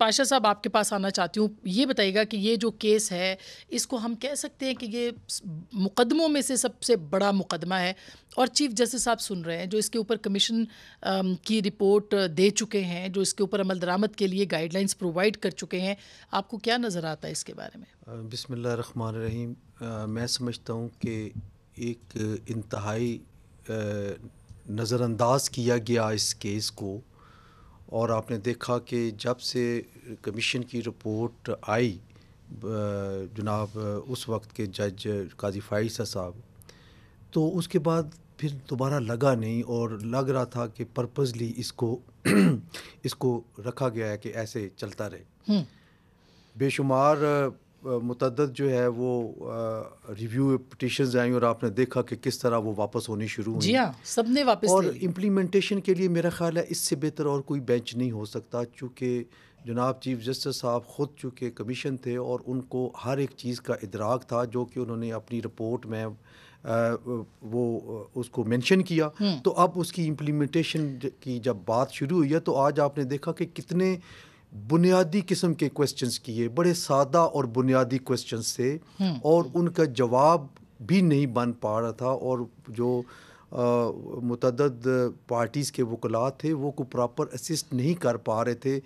पाशा साहब आपके पास आना चाहती हूँ ये बताइएगा कि ये जो केस है इसको हम कह सकते हैं कि ये मुकदमों में से सबसे बड़ा मुकदमा है और चीफ जस्टिस साहब सुन रहे हैं जो इसके ऊपर कमीशन की रिपोर्ट दे चुके हैं जो इसके ऊपर अमल दरामद के लिए गाइडलाइंस प्रोवाइड कर चुके हैं आपको क्या नज़र आता है इसके बारे में बिसमिल्ल रन रहीम मैं समझता हूँ कि एक इंतहाई नज़रअंदाज किया गया इस केस को और आपने देखा कि जब से कमीशन की रिपोर्ट आई जनाब उस वक्त के जज काजी फाइसा साहब तो उसके बाद फिर दोबारा लगा नहीं और लग रहा था कि पर्पज़ली इसको इसको रखा गया है कि ऐसे चलता रहे हम्म। बेशुमार मतद जो है वो रिव्यू पटिशन आई और आपने देखा कि किस तरह वो वापस होनी शुरू हुई हाँ सब ने वापस और इम्प्लीमेंटेशन के लिए मेरा ख्याल है इससे बेहतर और कोई बेंच नहीं हो सकता चूँकि जनाब चीफ जस्टिस साहब ख़ुद चूँकि कमीशन थे और उनको हर एक चीज़ का इदराक था जो कि उन्होंने अपनी रिपोर्ट में आ, वो उसको मेंशन किया हम्म। तो अब उसकी इम्प्लीमेंटेशन की जब बात शुरू हुई है तो आज आपने देखा कि कितने बुनियादी किस्म के क्वेश्चंस किए बड़े सादा और बुनियादी क्वेश्चंस थे हम्म। और उनका जवाब भी नहीं बन पा रहा था और जो मतदद पार्टीज़ के वकलात थे वो को प्रॉपर असिस्ट नहीं कर पा रहे थे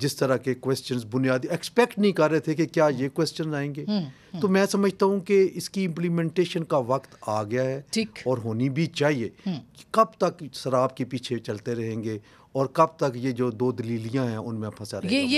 जिस तरह के क्वेश्चंस बुनियादी एक्सपेक्ट नहीं कर रहे थे कि क्या ये क्वेश्चन हम्म। आएंगे हुँ, हम्म, हुँ. हम्म। तो मैं समझता हूँ कि इसकी इम्प्लीमेंटेशन का वक्त आ गया है ठीक और होनी भी चाहिए कब तक शराब के पीछे चलते रहेंगे और कब तक ये जो दो दलीलियाँ हैं उनमें फंसा रहेगा